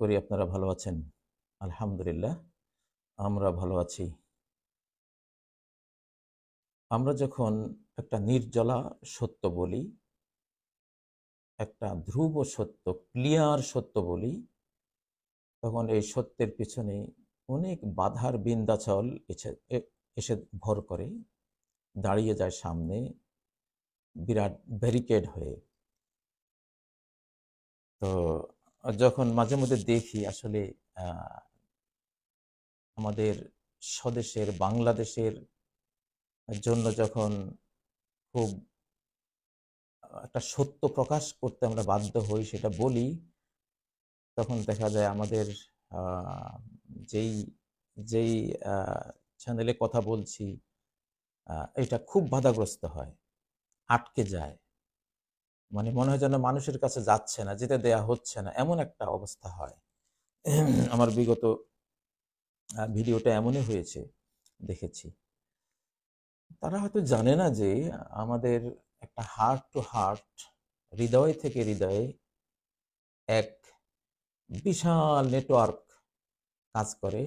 করি আপনারা ভালো আছেন আলহামদুলিল্লাহ আমরা ভালো আছি আমরা যখন একটা নির্জলা সত্য বলি একটা ধ্রুব সত্য ক্লিয়ার সত্য বলি তখন এই সত্যের পিছনে অনেক বাধার বিন্দাচল এসে ভর করে দাঁড়িয়ে যায় সামনে বিরাট ব্যারিকেড হয়ে তো যখন মাঝে মধ্যে দেখি আসলে আমাদের স্বদেশের বাংলাদেশের জন্য যখন খুব একটা সত্য প্রকাশ করতে আমরা বাধ্য হই সেটা বলি তখন দেখা যায় আমাদের যেই যেই চ্যানেলে কথা বলছি এটা খুব বাধাগ্রস্ত হয় আটকে যায় মানে মনে হয় যেন মানুষের কাছে যাচ্ছে না যেতে দেয়া হচ্ছে না এমন একটা অবস্থা হয় আমার বিগত ভিডিওটা এমনই হয়েছে দেখেছি তারা হয়তো জানে না যে আমাদের একটা হার্ট টু হার্ট হৃদয় থেকে হৃদয়ে এক বিশাল নেটওয়ার্ক কাজ করে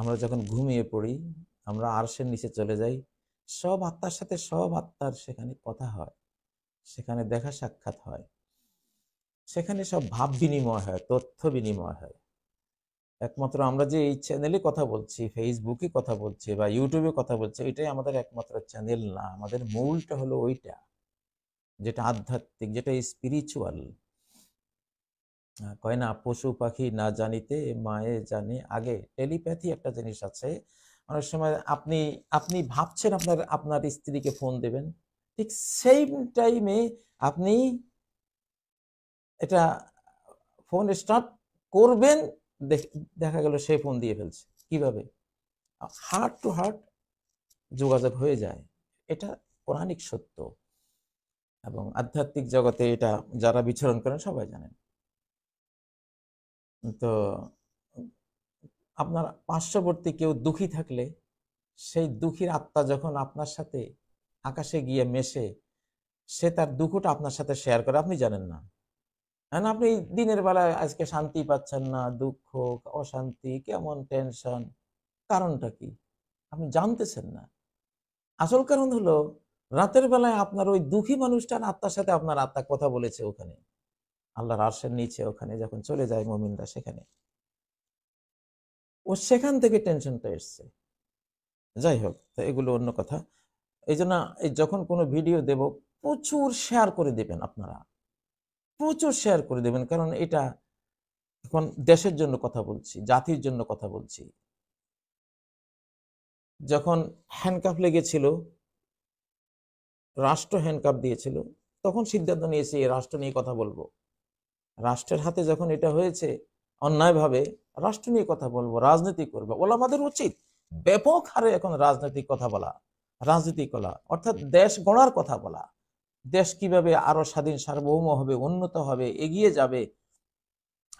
আমরা যখন ঘুমিয়ে পড়ি আমরা আরশের নিচে চলে যাই সব আত্মার সাথে সব আত্মার সেখানে কথা হয় সেখানে দেখা সাক্ষাৎ হয় সেখানে সব ভাব বিনিময় হয় তথ্য বিনিময় হয় একমাত্র আমরা যে এই চ্যানেলে কথা বলছি ফেসবুকে কথা বলছি বা ইউটিউবে কথা বলছি এটাই আমাদের একমাত্র চ্যানেল না আমাদের মূলটা হলো ওইটা যেটা আধ্যাত্মিক যেটা স্পিরিচুয়াল কয় না পশু পাখি না জানিতে মায়ে জানি আগে টেলিপ্যাথি একটা জিনিস আছে অনেক সময় আপনি আপনি ভাবছেন আপনার আপনার স্ত্রীকে ফোন দেবেন ঠিক সেই টাইমে আপনি এটা ফোন স্টার্ট করবেন দেখা গেল সে ফোন দিয়ে ফেলছে কিভাবে হার্ট টু হার্ট যোগাযোগ হয়ে যায় এটা পৌরাণিক সত্য এবং আধ্যাত্মিক জগতে এটা যারা বিচরণ করেন সবাই জানেন তো আপনার পার্শ্ববর্তী কেউ দুঃখী থাকলে সেই দুঃখীর আত্মা যখন আপনার সাথে আকাশে গিয়ে মেশে সে তার দুঃখটা আপনার সাথে শেয়ার করে আপনি জানেন হ্যাঁ না আপনি দিনের বেলায় আজকে শান্তি পাচ্ছেন না দুঃখ অশান্তি কেমন টেনশন কারণটা কি আপনি জানতেছেন না আসল কারণ হলো রাতের বেলায় আপনার ওই দুঃখী মানুষটার আত্মার সাথে আপনার আত্মা কথা বলেছে ওখানে আল্লাহর আর্শের নিচে ওখানে যখন চলে যায় মমিনরা সেখানে ও সেখান থেকে টেনশনটা এসছে যাই হোক তো এগুলো অন্য কথা এই জন্য এই যখন কোনো ভিডিও দেব প্রচুর শেয়ার করে দেবেন আপনারা প্রচুর শেয়ার করে দেবেন কারণ এটা এখন দেশের জন্য কথা বলছি জাতির জন্য কথা বলছি যখন হ্যান্ডকাপ লেগেছিল রাষ্ট্র হ্যান্ডকাপ দিয়েছিল তখন সিদ্ধান্ত নিয়েছি এই রাষ্ট্র নিয়ে কথা বলবো রাষ্ট্রের হাতে যখন এটা হয়েছে অন্যায়ভাবে রাষ্ট্র নিয়ে কথা বলবো রাজনীতি করবো আমাদের উচিত ব্যাপক হারে এখন রাজনৈতিক কথা বলা রাজনীতি করা অর্থাৎ দেশ গড়ার কথা বলা দেশ কিভাবে আরো স্বাধীন সার্বভৌম হবে উন্নত হবে এগিয়ে যাবে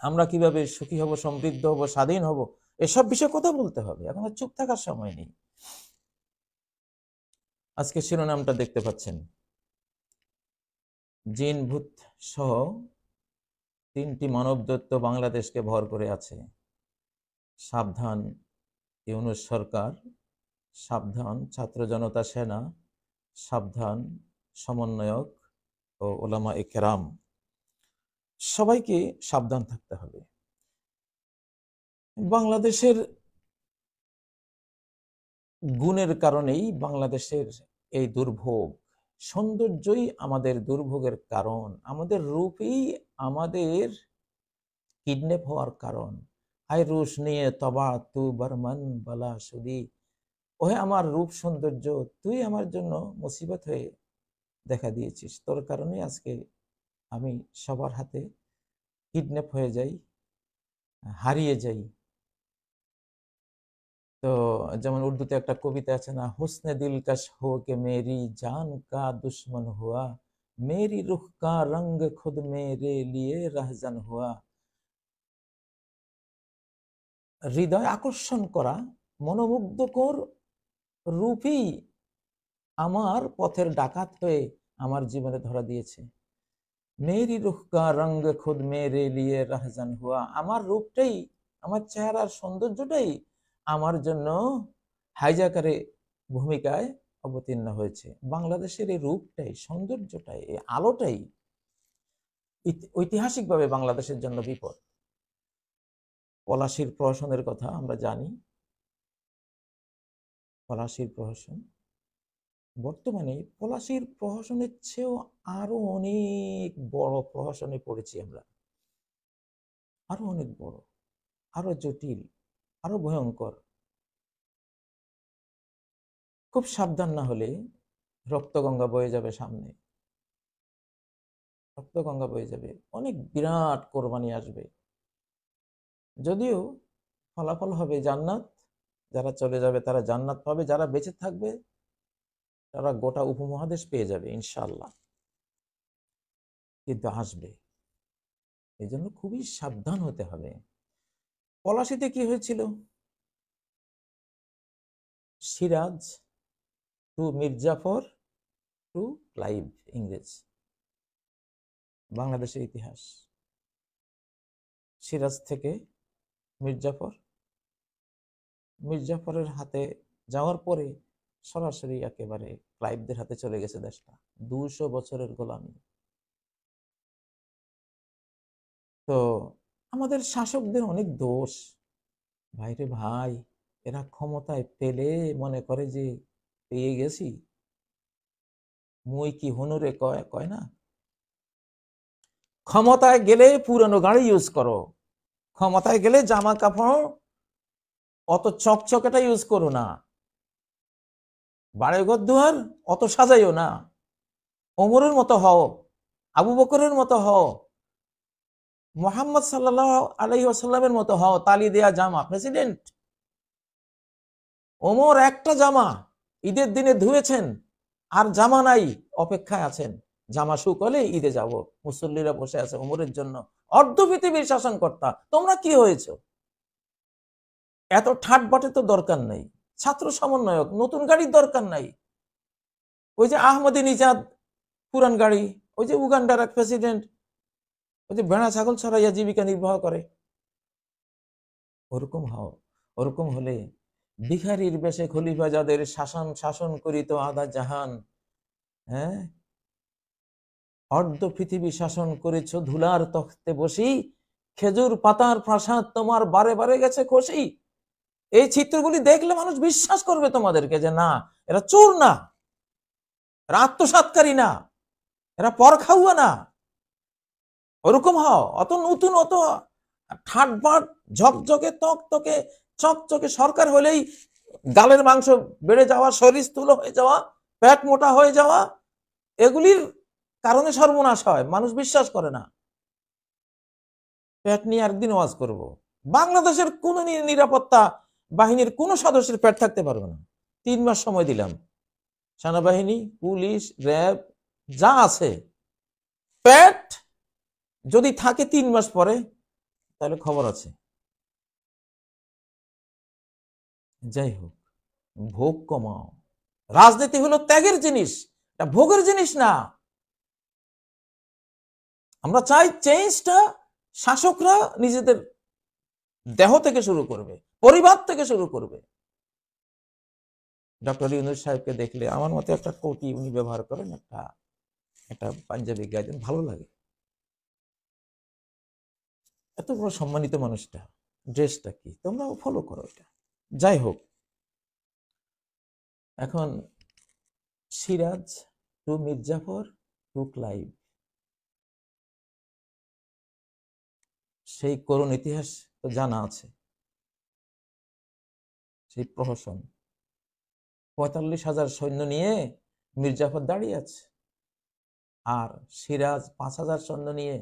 আমরা কিভাবে সুখী হব সমৃদ্ধ হব স্বাধীন হব এসব বিষয়ে কথা বলতে হবে এখন চুপ থাকার সময় নেই আজকে শিরোনামটা দেখতে পাচ্ছেন জিন ভূত সহ তিনটি মানবদত্ত বাংলাদেশকে ভর করে আছে সাবধান ইউনুস সরকার সাবধান ছাত্র জনতা সেনা সাবধান সমন্বয়ক ও ওলামা একেরাম সবাইকে সাবধান থাকতে হবে বাংলাদেশের গুণের কারণেই বাংলাদেশের এই দুর্ভোগ সৌন্দর্যই আমাদের দুর্ভোগের কারণ আমাদের রূপই আমাদের কিডন্যাপ হওয়ার কারণ আই রুশ নিয়ে তবা তু বর্মন বলা সুদী ওহে আমার রূপ সৌন্দর্য তুই আমার জন্য মুসিবত হয়ে দেখা দিয়েছিস তোর কারণে আজকে আমি সবার হাতে কিডন্যাপ হয়ে যাই হারিয়ে যাই তো যেমন উর্দুতে একটা কবিতা আছে না হুসনে দিলকাশ হো কে মেরি জান কা দুশ্মন হুয়া মেরি রুখ কা রঙ খুদ মেরে লিয়ে রাহজান হুয়া হৃদয় আকর্ষণ করা মনোমুগ্ধকর রূপই আমার পথের ডাকাত হয়ে আমার জীবনে ধরা দিয়েছে মেরি রুখকা রঙ খুদ মেরে লিয়ে রাহজান হুয়া আমার রূপটাই আমার চেহারার সৌন্দর্যটাই আমার জন্য হাইজাকারে ভূমিকায় অবতীর্ণ হয়েছে বাংলাদেশের এই রূপটাই সৌন্দর্যটাই এই আলোটাই ঐতিহাসিকভাবে বাংলাদেশের জন্য বিপদ পলাশির প্রশাসনের কথা আমরা জানি পলাশির প্রহসন বর্তমানে পলাশির প্রহসনের চেয়েও আরো অনেক বড় প্রহসনে পড়েছি আমরা আরো অনেক বড় আরো জটিল আরো ভয়ঙ্কর খুব সাবধান না হলে রক্তগঙ্গা বয়ে যাবে সামনে রক্তগঙ্গা বয়ে যাবে অনেক বিরাট কোরবানি আসবে যদিও ফলাফল হবে জান্নাত যারা চলে যাবে তারা জান্নাত পাবে যারা বেঁচে থাকবে তারা গোটা উপমহাদেশ পেয়ে যাবে ইনশাল্লাহ কিন্তু আসবে এই জন্য খুবই সাবধান হতে হবে পলাশিতে কি হয়েছিল Siraj to Mir Jafar to Clive ইংরেজ বাংলাদেশের ইতিহাস সিরাজ থেকে মির্জাফর মির্জাফরের হাতে যাওয়ার পরে সরাসরি একেবারে ক্লাইবদের হাতে চলে গেছে দেশটা দুশো বছরের গোলামি তো আমাদের শাসকদের অনেক দোষ ভাইরে ভাই এরা ক্ষমতায় পেলে মনে করে যে পেয়ে গেছি মুই কি হনুরে কয় কয় না ক্ষমতায় গেলে পুরনো গাড়ি ইউজ করো ক্ষমতায় গেলে জামা কাপড় অত চকচকেটা ইউজ করো না বাড়েঘর দুয়ার অত সাজাইও না ওমরের মতো হও আবু বকরের মতো হও মোহাম্মদ সাল্লাহ আলহি মতো হও তালি দেয়া জামা প্রেসিডেন্ট ওমর একটা জামা ঈদের দিনে ধুয়েছেন আর জামা নাই অপেক্ষায় আছেন জামা শুকলে ঈদে যাব মুসল্লিরা বসে আছে ওমরের জন্য অর্ধ পৃথিবীর শাসনকর্তা তোমরা কি হয়েছো এত ঠাট বাটে তো দরকার নাই ছাত্র সমন্বয়ক নতুন গাড়ির দরকার নাই ওই যে আহমদী নিজাদ পুরান গাড়ি ওই যে উগান্ডার এক প্রেসিডেন্ট ওই যে বেড়া ছাগল ছড়াইয়া জীবিকা নির্বাহ করে ওরকম হও ওরকম হলে বিহারির বেশে খলিফা যাদের শাসন শাসন করিত আদা জাহান হ্যাঁ অর্ধ পৃথিবী শাসন করেছ ধুলার তখতে বসি খেজুর পাতার প্রাসাদ তোমার বারে বারে গেছে খসি এই চিত্রগুলি দেখলে মানুষ বিশ্বাস করবে তোমাদেরকে যে না এরা চোর না এরা আত্মসাতকারী না এরা পরখাউয়া না ওরকম হও অত নতুন অত ঠাটবাট ঝকঝকে তক তকে চকচকে সরকার হলেই গালের মাংস বেড়ে যাওয়া শরীর স্থূল হয়ে যাওয়া পেট মোটা হয়ে যাওয়া এগুলির কারণে সর্বনাশ হয় মানুষ বিশ্বাস করে না পেট নিয়ে একদিন ওয়াজ করব বাংলাদেশের কোন নিরাপত্তা বাহিনীর কোনো সদস্যের প্যাট থাকতে পারবে না তিন মাস সময় দিলাম সেনাবাহিনী পুলিশ র্যাব যা আছে প্যাট যদি থাকে তিন মাস পরে তাহলে খবর আছে যাই হোক ভোগ কমাও রাজনীতি হলো ত্যাগের জিনিস এটা ভোগের জিনিস না আমরা চাই চেঞ্জটা শাসকরা নিজেদের দেহ থেকে শুরু করবে পরিবার থেকে শুরু করবে ডক্টর ইউনুস সাহেবকে দেখলে আমার মতে একটা কোটি উনি ব্যবহার করেন একটা একটা পাঞ্জাবি গাইজেন ভালো লাগে এত বড় সম্মানিত মানুষটা ড্রেসটা কি তোমরা ফলো করো এটা যাই হোক এখন Siraj to Mir Jafar to Clive সেই করুণ ইতিহাস তো জানা আছে সেই প্রহসন পঁয়তাল্লিশ হাজার সৈন্য নিয়ে মির্জাফর দাঁড়িয়ে আছে আর সিরাজ পাঁচ হাজার সৈন্য নিয়ে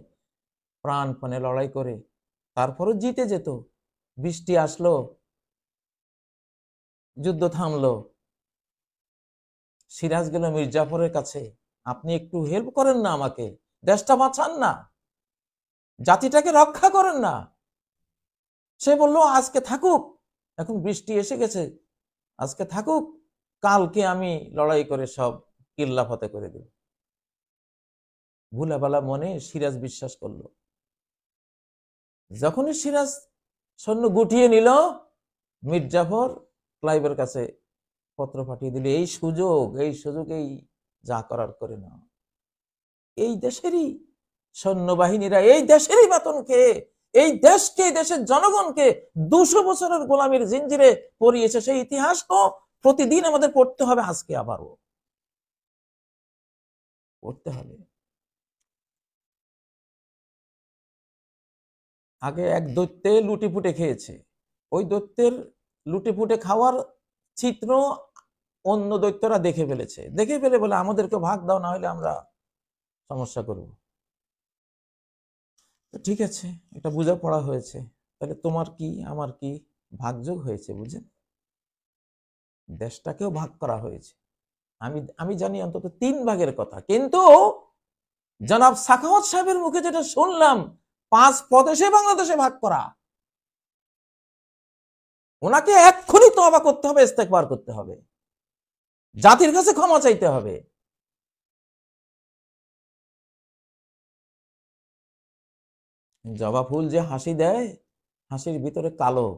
প্রাণপণে লড়াই করে তারপরও জিতে যেত বৃষ্টি আসলো যুদ্ধ থামলো সিরাজ গেল মির্জাফরের কাছে আপনি একটু হেল্প করেন না আমাকে দেশটা বাঁচান না জাতিটাকে রক্ষা করেন না সে বলল আজকে থাকুক এখন বৃষ্টি এসে গেছে আজকে থাকুক কালকে আমি লড়াই করে সব কিল্লা ফতে করে দেব ভুলাবালা মনে সিরাজ বিশ্বাস করল যখনই সিরাজ সৈন্য গুটিয়ে নিল মির্জাফর ক্লাইবের কাছে পত্র পাঠিয়ে দিল এই সুযোগ এই সুযোগেই যা করার করে না এই দেশেরই সৈন্যবাহিনীরা এই দেশেরই বাতন খেয়ে এই দেশকে দেশের জনগণকে দুশো বছরের গোলামের জিঞ্জিরে পড়িয়েছে সেই ইতিহাস তো প্রতিদিন আমাদের পড়তে হবে আজকে আবারও পড়তে হবে আগে এক দৈত্যে ফুটে খেয়েছে ওই দৈত্যের ফুটে খাওয়ার চিত্র অন্য দৈত্যরা দেখে ফেলেছে দেখে ফেলে বলে আমাদেরকে ভাগ দাও না হলে আমরা সমস্যা করবো তো ঠিক আছে এটা বোঝা পড়া হয়েছে তাহলে তোমার কি আমার কি ভাগযোগ হয়েছে বুঝেন দেশটাকেও ভাগ করা হয়েছে আমি আমি জানি অন্তত তিন ভাগের কথা কিন্তু জনাব সাখাওয়াত সাহেবের মুখে যেটা শুনলাম পাঁচ প্রদেশে বাংলাদেশে ভাগ করা ওনাকে এক্ষুনি তবা করতে হবে ইস্তেকবার করতে হবে জাতির কাছে ক্ষমা চাইতে হবে জবা ফুল যে হাসি দেয় হাসির ভিতরে কালো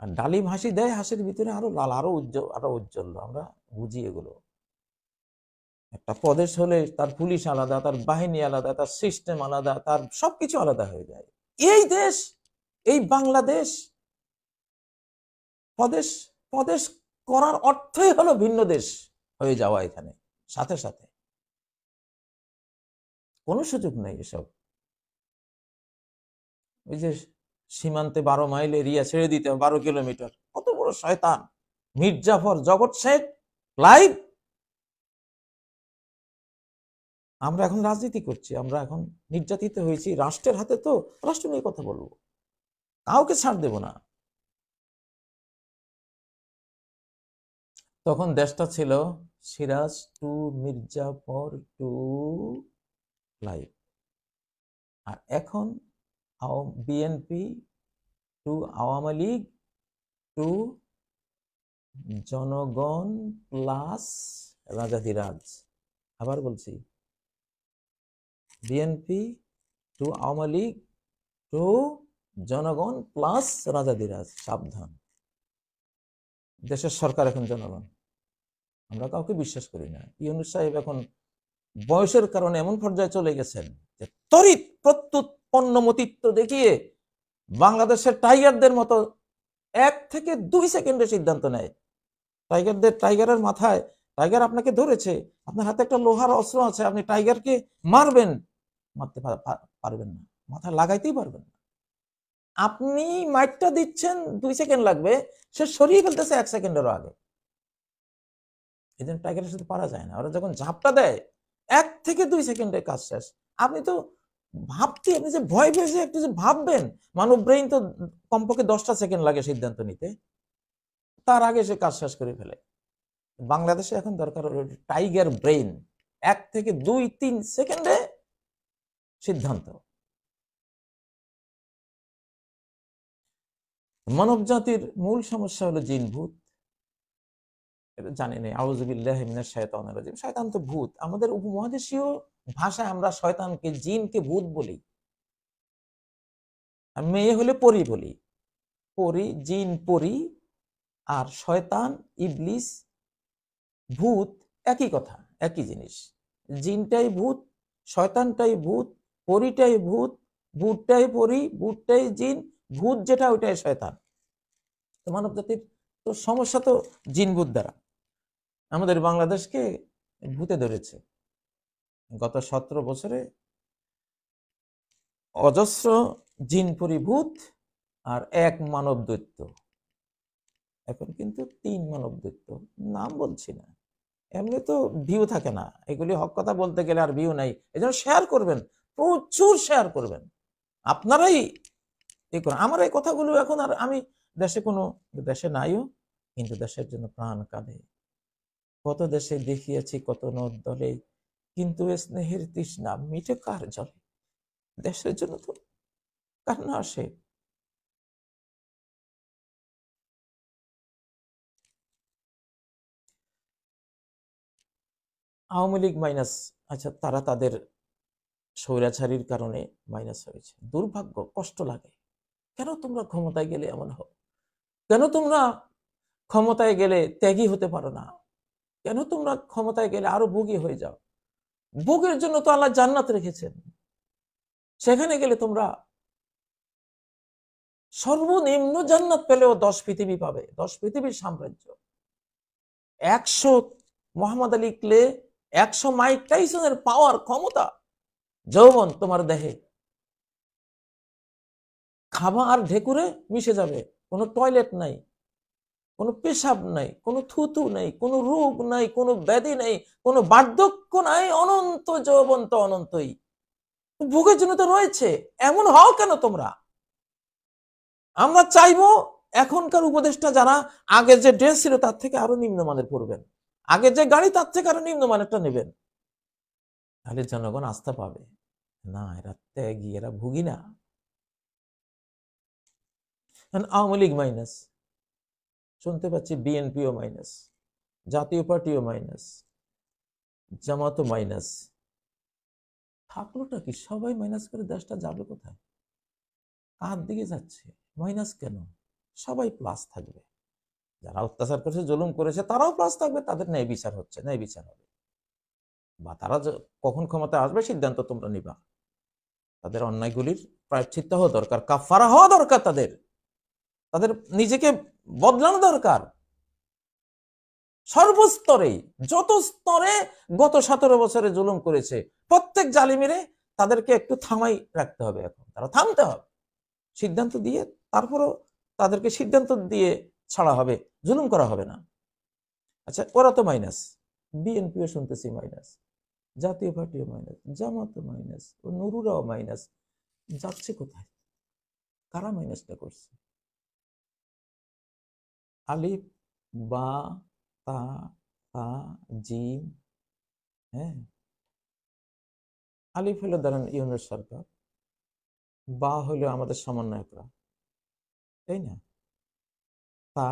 আর ডালিম হাসি দেয় হাসির ভিতরে আরো লাল আরো উজ্জ্বল আরো উজ্জ্বল আমরা বুঝি এগুলো একটা প্রদেশ হলে তার পুলিশ আলাদা তার বাহিনী আলাদা তার সিস্টেম আলাদা তার সবকিছু আলাদা হয়ে যায় এই দেশ এই বাংলাদেশ প্রদেশ প্রদেশ করার অর্থই হলো ভিন্ন দেশ হয়ে যাওয়া এখানে সাথে সাথে কোনো সুযোগ নেই এসব ওই যে সীমান্তে বারো মাইল এরিয়া ছেড়ে দিতে বারো কিলোমিটার কত বড় শয়তান মির্জাফর জগৎ শেখ লাইভ আমরা এখন রাজনীতি করছি আমরা এখন নির্যাতিত হয়েছি রাষ্ট্রের হাতে তো রাষ্ট্র নিয়ে কথা বলবো কাউকে ছাড় দেব না তখন দেশটা ছিল Siraj to Mir Jafar to Clive আর এখন BNP to Awami League to জনগণ প্লাস রাজাধিরাজ আবার বলছি BNP to Awami League to জনগণ প্লাস রাজাধিরাজ সাবধান দেশের সরকার এখন জনগণ আমরা কাউকে বিশ্বাস করি না ইউনুস সাহেব এখন বয়সের কারণে এমন পর্যায়ে চলে গেছেন যে তরিত প্রত্যুত অন্যমতিত্ব দেখিয়ে বাংলাদেশের টাইগারদের মতো এক থেকে দুই সেকেন্ডে সিদ্ধান্ত নেয় টাইগারদের টাইগারের মাথায় টাইগার আপনাকে ধরেছে আপনার হাতে একটা লোহার অস্ত্র আছে আপনি টাইগারকে মারবেন মারতে পারবেন না মাথা লাগাইতেই পারবেন না আপনি মাইটটা দিচ্ছেন দুই সেকেন্ড লাগবে সে সরিয়ে ফেলতেছে এক সেকেন্ডেরও আগে এদিন টাইগারের সাথে পারা যায় না ওরা যখন ঝাপটা দেয় এক থেকে দুই সেকেন্ডে কাজ শেষ আপনি তো ভাবতে আপনি যে ভয় পেয়ে যে একটু যে ভাববেন মানব ব্রেইন তো কমপক্ষে দশটা সেকেন্ড লাগে সিদ্ধান্ত নিতে তার আগে সে কাজ শেষ করে ফেলে বাংলাদেশে এখন দরকার টাইগার ব্রেইন এক থেকে দুই তিন সেকেন্ডে সিদ্ধান্ত মানব জাতির মূল সমস্যা হলো জিন ভূত এটা জানি নাই আউজবিল্লাহ শায়তান শায়তান তো ভূত আমাদের উপমহাদেশীয় ভাষায় আমরা শয়তানকে জিনকে ভূত বলি মেয়ে হলে পরি বলি পরি জিন পরি আর শয়তান ইবলিস ভূত একই কথা একই জিনিস জিনটাই ভূত শয়তানটাই ভূত পরিটাই ভূত ভূতটাই পরি ভূতটাই জিন ভূত যেটা ওইটাই শয়তান তো মানব জাতির তো সমস্যা তো জিন ভূত দ্বারা আমাদের বাংলাদেশকে ভূতে ধরেছে গত সতেরো বছরে অজস্র জিন পরিভূত আর এক মানব দৈত্য এখন কিন্তু তিন মানব দৈত্য নাম বলছি না এমনি তো ভিউ থাকে না এগুলি হক কথা বলতে গেলে আর ভিউ নাই এই শেয়ার করবেন প্রচুর শেয়ার করবেন আপনারাই এ করেন আমার এই কথাগুলো এখন আর আমি দেশে কোনো দেশে নাইও কিন্তু দেশের জন্য প্রাণ কাঁদে কত দেশে দেখিয়েছি কত নদ দলে কিন্তু স্নেহের তৃষ্ণা মিটে কার জলে দেশের জন্য তো কার না আসে আওয়ামী লীগ মাইনাস আচ্ছা তারা তাদের স্বৈরাচারীর কারণে মাইনাস হয়েছে দুর্ভাগ্য কষ্ট লাগে কেন তোমরা ক্ষমতায় গেলে এমন হোক কেন তোমরা ক্ষমতায় গেলে ত্যাগী হতে পারো না কেন তোমরা ক্ষমতায় গেলে আরো ভোগী হয়ে যাও ভোগের জন্য তো আল্লাহ জান্নাত রেখেছেন সেখানে গেলে তোমরা সর্বনিম্ন জান্নাত পেলেও দশ পৃথিবী পাবে দশ পৃথিবীর সাম্রাজ্য একশো মোহাম্মদ আলী ক্লে একশো মাইক টাইসনের পাওয়ার ক্ষমতা যৌবন তোমার দেহে খাবার ঢেকুরে মিশে যাবে কোনো টয়লেট নাই কোনো পেশাব নাই কোনো থুতু নাই কোনো রোগ নাই কোনো ব্যাধি নাই কোনো বার্ধক্য নাই অনন্ত যৌবন্ত অনন্তই ভোগের জন্য তো রয়েছে এমন হও কেন তোমরা আমরা চাইবো এখনকার উপদেশটা যারা আগে যে ড্রেস ছিল তার থেকে আরো নিম্নমানের পড়বেন আগে যে গাড়ি তার থেকে আরো নিম্নমানেরটা নেবেন তাহলে জনগণ আস্থা পাবে না এরা ত্যাগী এরা ভুগি না আওয়ামী লীগ মাইনাস শুনতে পাচ্ছি বিএনপিও মাইনাস জাতীয় পার্টিও মাইনাস জামাতও মাইনাস থাকলোটা কি সবাই মাইনাস করে দেশটা যাবে কোথায় কার দিকে যাচ্ছে মাইনাস কেন সবাই প্লাস থাকবে যারা অত্যাচার করেছে জুলুম করেছে তারাও প্লাস থাকবে তাদের ন্যায় বিচার হচ্ছে ন্যায় বিচার হবে বা তারা কখন ক্ষমতায় আসবে সিদ্ধান্ত তোমরা নিবা তাদের অন্যায়গুলির প্রায়শ্চিত্ত হওয়া দরকার কাফারা হওয়া দরকার তাদের তাদের নিজেকে বদলানো দরকার সর্বস্তরে যত স্তরে গত সতেরো বছরে জুলুম করেছে প্রত্যেক জালিমিরে তাদেরকে একটু থামাই রাখতে হবে এখন তারা থামতে হবে সিদ্ধান্ত দিয়ে তারপরও তাদেরকে সিদ্ধান্ত দিয়ে ছাড়া হবে জুলুম করা হবে না আচ্ছা ওরা তো মাইনাস বিএনপিও শুনতেছি মাইনাস জাতীয় পার্টিও মাইনাস জামাতও মাইনাস ও নুরুরাও মাইনাস যাচ্ছে কোথায় কারা মাইনাসটা করছে আলিফ বা তা তা জিম হ্যাঁ আলিফ হলো ধরেন ইউনিট সরকার বা হলো আমাদের সমন্বয়করা তাই না তা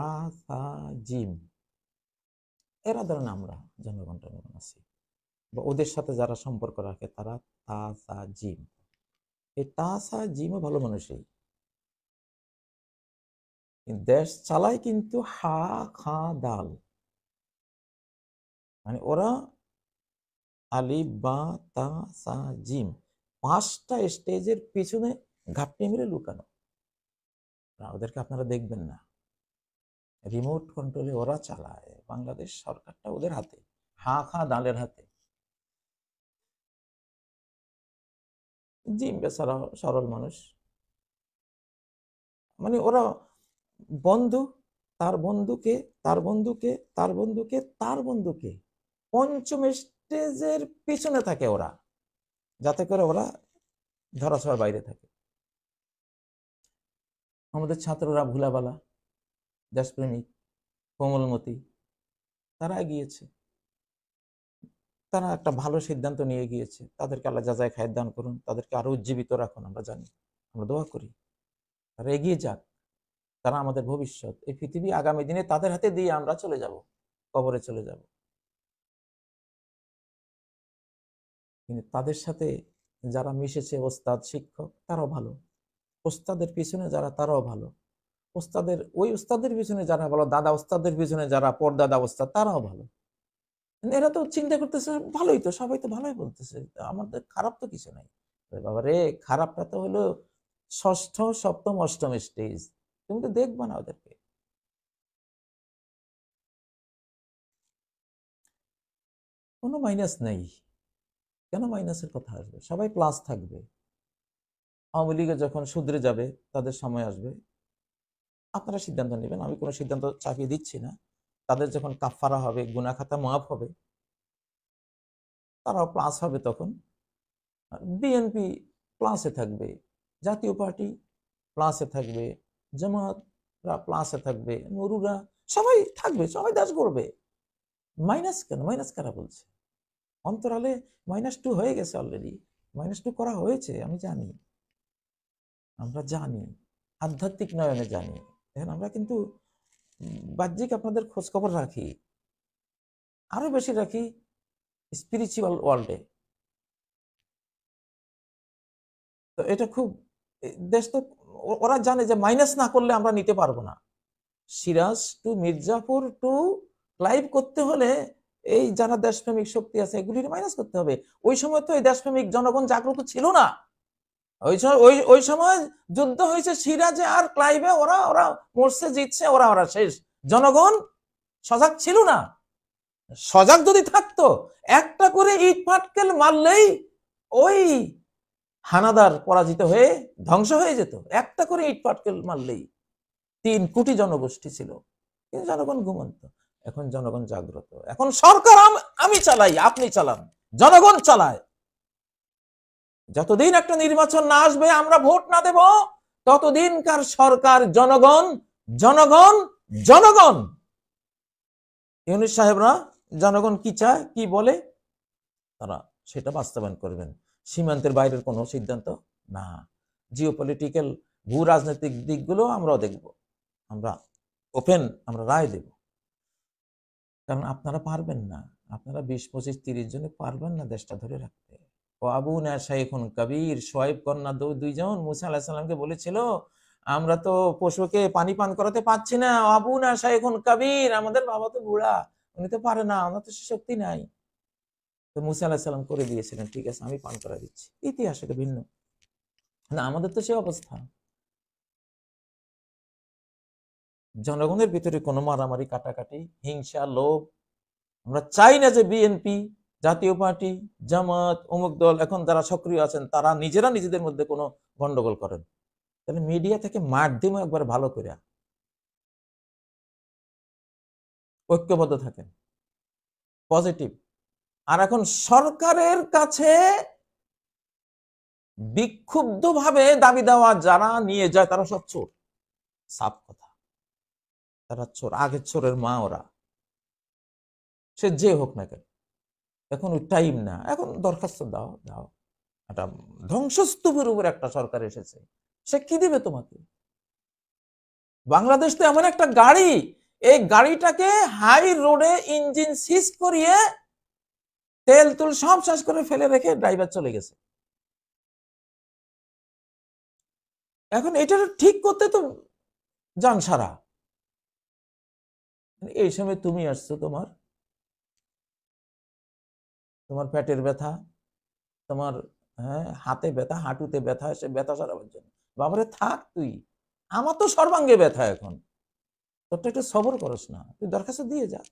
তা জিম এরা ধরেন আমরা জনগণ টনগণ আছি বা ওদের সাথে যারা সম্পর্ক রাখে তারা তা সা জিম এই তা সা জিমও ভালো মানুষই দেশ চালায় কিন্তু হা খা দাল মানে ওরা আলি বা তা সা জিম পাঁচটা স্টেজের পিছনে ঘাপটি মেরে লুকানো ওদেরকে আপনারা দেখবেন না রিমোট কন্ট্রোলে ওরা চালায় বাংলাদেশ সরকারটা ওদের হাতে হা খা দালের হাতে জিম বেচারা সরল মানুষ মানে ওরা বন্ধু তার বন্ধুকে তার বন্ধুকে তার বন্ধুকে তার বন্ধুকে পঞ্চম স্টেজের পিছনে থাকে ওরা যাতে করে ওরা ধরাছোঁয়ার বাইরে থাকে আমাদের ছাত্ররা ভুলাবালা দেশপ্রেমিক কোমলমতি তারা গিয়েছে তারা একটা ভালো সিদ্ধান্ত নিয়ে গিয়েছে তাদেরকে আল্লাহ যায় খায়ের দান করুন তাদেরকে আরো উজ্জীবিত রাখুন আমরা জানি আমরা দোয়া করি তারা এগিয়ে যাক তারা আমাদের ভবিষ্যৎ এই পৃথিবী আগামী দিনে তাদের হাতে দিয়ে আমরা চলে যাব কবরে চলে যাব কিন্তু তাদের সাথে যারা মিশেছে ওস্তাদ শিক্ষক তারাও ভালো ওস্তাদের পিছনে যারা তারাও ভালো ওস্তাদের ওই ওস্তাদের পিছনে যারা ভালো দাদা ওস্তাদের পিছনে যারা পরদাদা ওস্তাদ তারাও ভালো এরা তো চিন্তা করতেছে ভালোই তো সবাই তো ভালোই বলতেছে আমাদের খারাপ তো কিছু নাই বাবা রে খারাপটা তো হলো ষষ্ঠ সপ্তম অষ্টম স্টেজ তুমি তো দেখবা না ওদেরকে কোনো মাইনাস নেই কেন মাইনাসের কথা আসবে সবাই প্লাস থাকবে আওয়ামী লীগে যখন শুধরে যাবে তাদের সময় আসবে আপনারা সিদ্ধান্ত নেবেন আমি কোনো সিদ্ধান্ত চাপিয়ে দিচ্ছি না তাদের যখন কাফারা হবে গুনা খাতা মাফ হবে তারাও প্লাস হবে তখন বিএনপি প্লাসে থাকবে জাতীয় পার্টি প্লাসে থাকবে জামাতরা প্লাসে থাকবে নুরুরা সবাই থাকবে সবাই দাস করবে মাইনাস কেন মাইনাস কারা বলছে অন্তরালে মাইনাস টু হয়ে গেছে অলরেডি মাইনাস টু করা হয়েছে আমি জানি আমরা জানি আধ্যাত্মিক নয়নে জানি দেখেন আমরা কিন্তু বাহ্যিক আপনাদের খোঁজখবর রাখি আরও বেশি রাখি স্পিরিচুয়াল ওয়ার্ল্ডে তো এটা খুব দেশ তো ওরা জানে যে মাইনাস না করলে আমরা নিতে পারবো না Siraj to Mirzapur to Clive করতে হলে এই যারা দেশপ্রেমিক শক্তি আছে এগুলির মাইনাস করতে হবে ওই সময় তো এই দেশপ্রেমিক জনগণ জাগ্রত ছিল না ওই ওই ওই সময় যুদ্ধ হয়েছে সিরাজে আর ক্লাইভে ওরা ওরা মরছে জিতছে ওরা ওরা শেষ জনগণ সজাগ ছিল না সজাগ যদি থাকতো একটা করে ইট ফাটকেল মারলেই ওই হানাদার পরাজিত হয়ে ধ্বংস হয়ে যেত একটা করে ইট পাটকেল মারলেই তিন কোটি জনগোষ্ঠী ছিল কিন্তু জনগণ ঘুমন্ত এখন জনগণ জাগ্রত এখন সরকার আমি চালাই আপনি চালান জনগণ চালায় যতদিন একটা নির্বাচন না আসবে আমরা ভোট না দেব ততদিনকার সরকার জনগণ জনগণ জনগণ ইউনিট সাহেবরা জনগণ কি চায় কি বলে তারা সেটা বাস্তবায়ন করবেন সীমান্তের বাইরের কোনো সিদ্ধান্ত না জিও পলিটিক্যাল ভূ রাজনৈতিক দিকগুলো আমরাও দেখব আমরা ওপেন আমরা রায় দেব কারণ আপনারা পারবেন না আপনারা বিশ পঁচিশ তিরিশ জনে পারবেন না দেশটা ধরে রাখতে ও আবু না শাইখুন কবির সোয়েব কন্যা দুইজন মুসা আল্লাহ সাল্লামকে বলেছিল আমরা তো পশুকে পানি পান করাতে পাচ্ছি না আবু না শাইখুন কবির আমাদের বাবা তো বুড়া উনি তো পারে না আমরা তো শক্তি নাই তো মুসা আলাহিসাল্লাম করে দিয়েছিলেন ঠিক আছে আমি পান করা দিচ্ছি ইতিহাস এটা ভিন্ন না আমাদের তো সে অবস্থা জনগণের ভিতরে কোনো মারামারি কাটাকাটি হিংসা লোভ আমরা চাই না যে বিএনপি জাতীয় পার্টি জামাত অমুক দল এখন যারা সক্রিয় আছেন তারা নিজেরা নিজেদের মধ্যে কোনো গন্ডগোল করেন তাহলে মিডিয়া থেকে মাধ্যমে একবার ভালো করে ঐক্যবদ্ধ থাকেন পজিটিভ আর এখন সরকারের কাছে বিক্ষুব্ধ ভাবে দাবি দেওয়া যারা নিয়ে যায় তারা সব চোর সাফ কথা তারা চোর আগে চোরের মা ওরা সে যে হোক না কেন এখন ওই টাইম না এখন দরখাস্ত দাও দাও একটা ধ্বংসস্তূপের উপর একটা সরকার এসেছে সে কি দেবে তোমাকে বাংলাদেশ তো এমন একটা গাড়ি এই গাড়িটাকে হাই রোডে ইঞ্জিন সিজ করিয়ে তেল তুল সব শেষ করে ফেলে রেখে ড্রাইভার চলে গেছে এখন এটা ঠিক করতে তো যান সারা এই সময় তুমি আসছো তোমার তোমার পেটের ব্যথা তোমার হ্যাঁ হাতে ব্যথা হাঁটুতে ব্যথা সে ব্যথা সারাবার জন্য বাবারে থাক তুই আমার তো সর্বাঙ্গে ব্যথা এখন তোরটা একটু সবর করস না তুই দরখাস্ত দিয়ে যা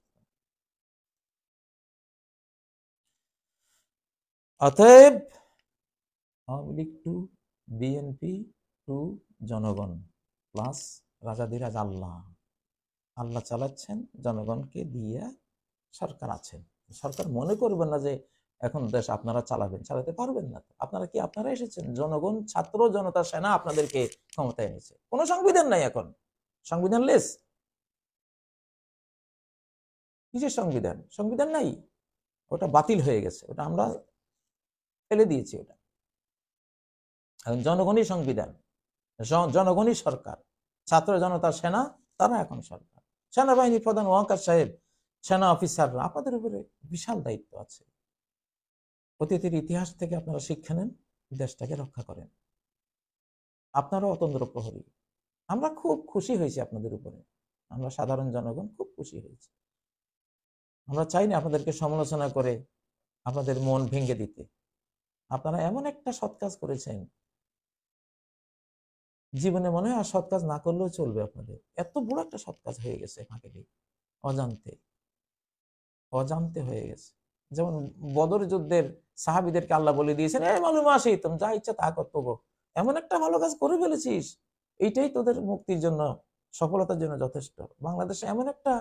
অতএব Awami League to BNP to জনগণ প্লাস রাজাদিরাজ আল্লাহ আল্লাহ চালাচ্ছেন জনগণকে দিয়ে সরকার আছেন সরকার মনে করবেন না যে এখন দেশ আপনারা চালাবেন চালাতে পারবেন না আপনারা কি আপনারা এসেছেন জনগণ ছাত্র জনতা সেনা আপনাদেরকে ক্ষমতায় এনেছে কোনো সংবিধান নাই এখন সংবিধান লেস কিসের সংবিধান সংবিধান নাই ওটা বাতিল হয়ে গেছে ওটা আমরা ফেলে দিয়েছে এটা এখন জনগণই সংবিধান জনগণই সরকার ছাত্র জনতা সেনা তারা এখন সরকার সেনাবাহিনীর প্রধান ওয়াকার সাহেব সেনা অফিসাররা আপনাদের উপরে বিশাল দায়িত্ব আছে অতীতের ইতিহাস থেকে আপনারা শিক্ষা নেন দেশটাকে রক্ষা করেন আপনারা অতন্দ্র প্রহরী আমরা খুব খুশি হয়েছি আপনাদের উপরে আমরা সাধারণ জনগণ খুব খুশি হয়েছি আমরা চাইনি আপনাদেরকে সমালোচনা করে আপনাদের মন ভেঙে দিতে আপনারা এমন একটা সৎ কাজ করেছেন জীবনে মনে হয় আর সৎ কাজ না করলেও চলবে আপনাদের এত বড় একটা সৎ কাজ হয়ে গেছে ফাঁকেলি অজান্তে অজান্তে হয়ে গেছে যেমন বদর যুদ্ধের সাহাবিদেরকে আল্লাহ বলে দিয়েছেন এই মালুম আসি তুমি যা ইচ্ছা তা কর্তব্য এমন একটা ভালো কাজ করে ফেলেছিস এইটাই তোদের মুক্তির জন্য সফলতার জন্য যথেষ্ট বাংলাদেশে এমন একটা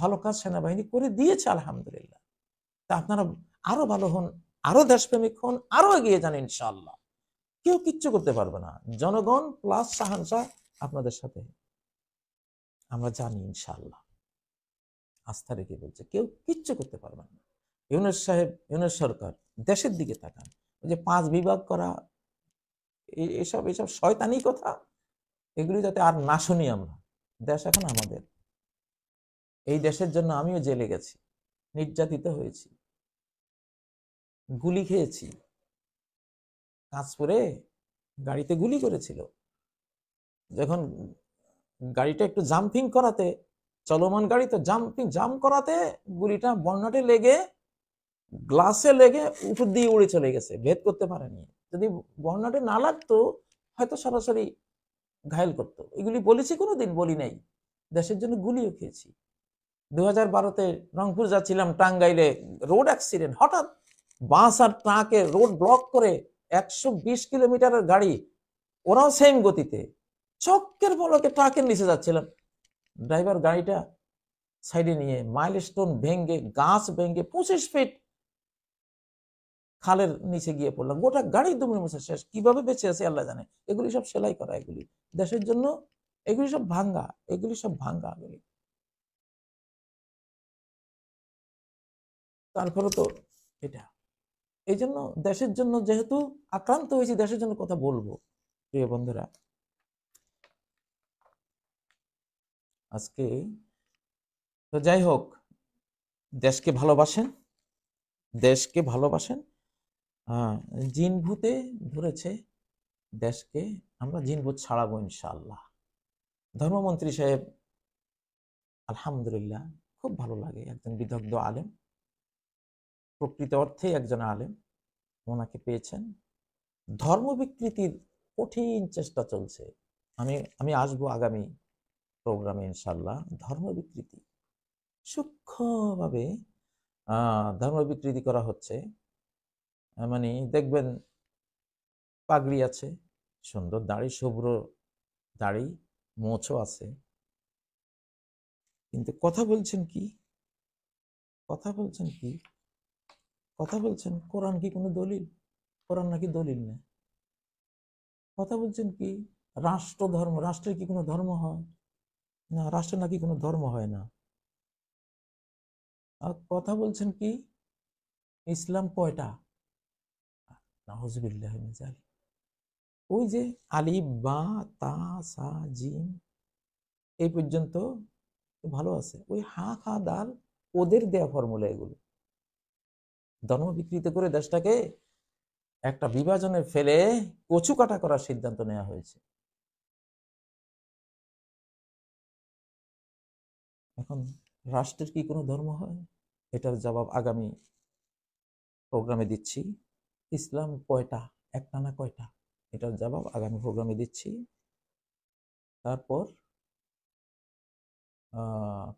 ভালো কাজ সেনাবাহিনী করে দিয়েছে আলহামদুলিল্লাহ তা আপনারা আরো ভালো হন আরো দেশপ্রেমিক হন আরো এগিয়ে যান ইনশাল্লাহ কেউ কিচ্ছু করতে পারবে না জনগণ প্লাস সাহানসা আপনাদের সাথে আমরা জানি ইনশাল্লাহ আস্থা রেখে বলছে কেউ কিচ্ছু করতে পারবেন না ইউনেস সাহেব ইউনুস সরকার দেশের দিকে তাকান ওই যে পাঁচ বিভাগ করা এসব এসব শয়তানি কথা এগুলি যাতে আর না শুনি আমরা দেশ এখন আমাদের এই দেশের জন্য আমিও জেলে গেছি নির্যাতিত হয়েছি গুলি খেয়েছি কাঁচপুরে গাড়িতে গুলি করেছিল যখন গাড়িটা একটু জাম্পিং করাতে চলমান গাড়ি তো জাম্পিং জাম করাতে গুলিটা বর্ণাটে লেগে গ্লাসে লেগে উপর দিয়ে উড়ে চলে গেছে ভেদ করতে পারেনি যদি বর্ণাটে না লাগতো হয়তো সরাসরি ঘায়ল করত এগুলি বলেছি কোনো দিন বলি নাই দেশের জন্য গুলিও খেয়েছি দু হাজার বারোতে রংপুর যাচ্ছিলাম টাঙ্গাইলে রোড অ্যাক্সিডেন্ট হঠাৎ বাস আর ট্রাকে রোড ব্লক করে একশো বিশ কিলোমিটারের গাড়ি ওরাও সেম গতিতে চক্কের বলকে ট্রাকের নিচে যাচ্ছিলাম ড্রাইভার গাড়িটা সাইডে নিয়ে মাইল স্টোন ভেঙ্গে গাছ ভেঙ্গে পঁচিশ ফিট খালের নিচে গিয়ে পড়লাম গোটা গাড়ি দুমড়ে মুছে শেষ কিভাবে বেঁচে আছে আল্লাহ জানে এগুলি সব সেলাই করা এগুলি দেশের জন্য এগুলি সব ভাঙ্গা এগুলি সব ভাঙ্গা এগুলি তারপরে তো এটা এই জন্য দেশের জন্য যেহেতু আক্রান্ত হয়েছি দেশের জন্য কথা বলবো প্রিয় বন্ধুরা আজকে তো যাই হোক দেশকে ভালোবাসেন দেশকে ভালোবাসেন জিন ভূতে ধরেছে দেশকে আমরা জিনভূত ছাড়াবো ইনশাআল্লাহ ধর্মমন্ত্রী সাহেব আলহামদুলিল্লাহ খুব ভালো লাগে একজন বিদগ্ধ আলেম প্রকৃত অর্থে একজন আলেম ওনাকে পেয়েছেন ধর্ম বিকৃতির কঠিন চেষ্টা চলছে আমি আমি আসব আগামী প্রোগ্রামে ইনশাল্লাহ ধর্ম বিকৃতি সূক্ষ্মভাবে ধর্ম বিকৃতি করা হচ্ছে মানে দেখবেন পাগড়ি আছে সুন্দর দাড়ি শুভ্র দাড়ি মোছও আছে কিন্তু কথা বলছেন কি কথা বলছেন কি কথা বলছেন কোরআন কি কোনো দলিল কোরআন নাকি দলিল নেই কথা বলছেন কি রাষ্ট্র ধর্ম রাষ্ট্রে কি কোনো ধর্ম হয় না রাষ্ট্রে নাকি কোনো ধর্ম হয় না আর কথা বলছেন কি ইসলাম কয়টা নাহজবিল্লাহ ওই যে আলিফ বা তা সা জিম এই পর্যন্ত ভালো আছে ওই হা খা দাল ওদের দেয়া ফর্মুলা এগুলো ধর্ম বিকৃত করে দেশটাকে একটা বিভাজনে ফেলে কচু কাটা করার সিদ্ধান্ত নেওয়া হয়েছে এখন রাষ্ট্রের কি কোনো ধর্ম হয় এটার জবাব আগামী প্রোগ্রামে দিচ্ছি ইসলাম কয়টা একটা না কয়টা এটার জবাব আগামী প্রোগ্রামে দিচ্ছি তারপর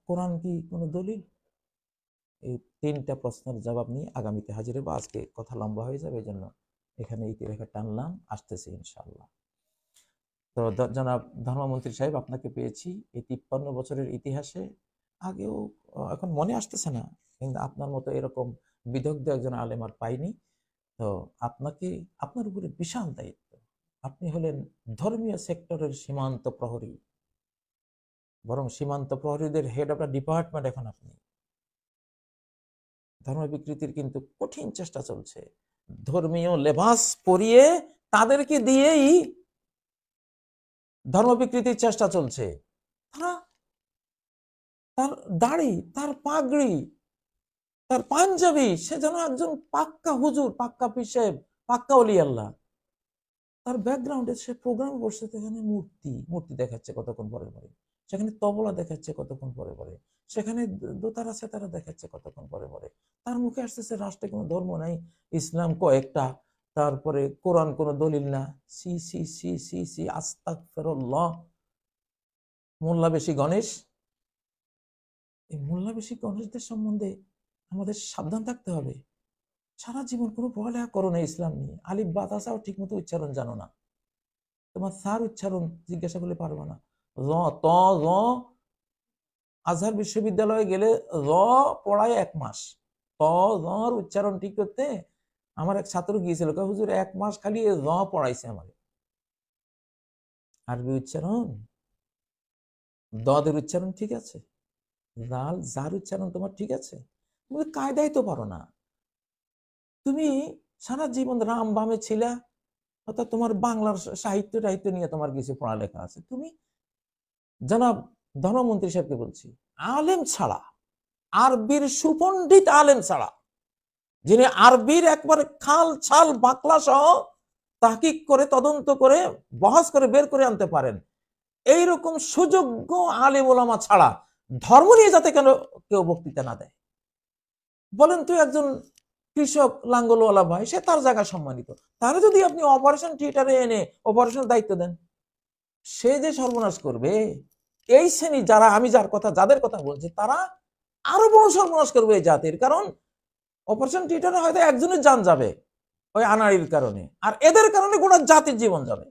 কোরআন কি কোনো দলিল এই তিনটা প্রশ্নের জবাব নিয়ে আগামীতে হাজির হবো আজকে কথা লম্বা হয়ে যাবে এই জন্য এখানে ইতিরেখা টানলাম আসতেছি ইনশাল্লাহ তো জনাব ধর্মমন্ত্রী সাহেব আপনাকে পেয়েছি এই তিপ্পান্ন বছরের ইতিহাসে আগেও এখন মনে আসতেছে না কিন্তু আপনার মতো এরকম বিদগ্ধ একজন আলেম আর পাইনি তো আপনাকে আপনার উপরে বিশাল দায়িত্ব আপনি হলেন ধর্মীয় সেক্টরের সীমান্ত প্রহরী বরং সীমান্ত প্রহরীদের হেড অফ দ্য ডিপার্টমেন্ট এখন আপনি ধর্ম বিকৃতির কিন্তু কঠিন চেষ্টা চলছে ধর্মীয় লেবাস পরিয়ে তাদেরকে দিয়েই ধর্ম বিকৃতির চেষ্টা চলছে তারা তার দাড়ি তার পাগড়ি তার পাঞ্জাবি সে যেন একজন পাক্কা হুজুর পাক্কা পিসেব পাক্কা অলি তার ব্যাকগ্রাউন্ডে সে প্রোগ্রাম করছে সেখানে মূর্তি মূর্তি দেখাচ্ছে কতক্ষণ পরে পরে সেখানে তবলা দেখাচ্ছে কতক্ষণ পরে পরে সেখানে দোতার আছে তারা দেখাচ্ছে কতক্ষণ পরে পরে তার মুখে আসতেছে রাষ্ট্রে কোনো ধর্ম নাই ইসলাম কয়েকটা তারপরে কোরআন কোনো দলিল না সি সি সি সি সি আস্তাক ফেরল্লাহ মোল্লা বেশি গণেশ এই মোল্লা বেশি গণেশদের সম্বন্ধে আমাদের সাবধান থাকতে হবে সারা জীবন কোনো পড়ালেখা করো না ইসলাম নিয়ে আলিফ বাতাসাও ঠিক মতো উচ্চারণ জানো না তোমার সার উচ্চারণ জিজ্ঞাসা করলে পারবো না র ত আজহার বিশ্ববিদ্যালয়ে গেলে র পড়ায় এক মাস ত র উচ্চারণ ঠিক করতে আমার এক ছাত্র গিয়েছিল হুজুর এক মাস খালি র পড়াইছে আমাকে আরবি উচ্চারণ দদের উচ্চারণ ঠিক আছে লাল যার উচ্চারণ তোমার ঠিক আছে তুমি কায়দাই তো পারো না তুমি সারা জীবন রাম বামে ছিলা অর্থাৎ তোমার বাংলার সাহিত্য টাহিত্য নিয়ে তোমার কিছু পড়ালেখা আছে তুমি জনাব ধর্মমন্ত্রী সাহেবকে বলছি আলেম ছাড়া আরবির সুপণ্ডিত আলেম ছাড়া যিনি আরবির একবার খাল ছাল বাকলা সহ তাহিক করে তদন্ত করে বহাস করে বের করে আনতে পারেন এইরকম সুযোগ্য আলেম ওলামা ছাড়া ধর্ম নিয়ে যাতে কেন কেউ বক্তৃতা না দেয় বলেন তুই একজন কৃষক লাঙ্গলওয়ালা ভাই সে তার জায়গা সম্মানিত তাহলে যদি আপনি অপারেশন থিয়েটারে এনে অপারেশনের দায়িত্ব দেন সে যে সর্বনাশ করবে এই শ্রেণী যারা আমি যার কথা যাদের কথা বলছি তারা আরো বড় সর্বনাশ করবে এই জাতির কারণ অপারেশন থিয়েটারে হয়তো একজনের যান যাবে ওই আনাড়ির কারণে আর এদের কারণে গোটা জাতির জীবন যাবে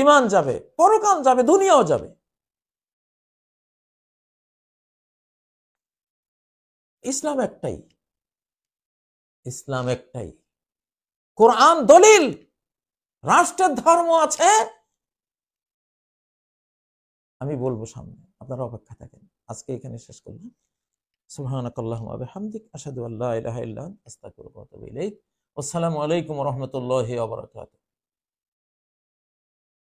ইমান যাবে পরকাল যাবে দুনিয়াও যাবে ইসলাম একটাই ইসলাম একটাই কোরআন দলিল রাষ্ট্রের ধর্ম আছে আমি বলবো সামনে আপনারা অপেক্ষা থাকেন আজকে এখানে শেষ করলাম সুহানিক আল্লাহুম্মা বিহামদিক আশহাদু আসসালামু আলাইকুম ওয়া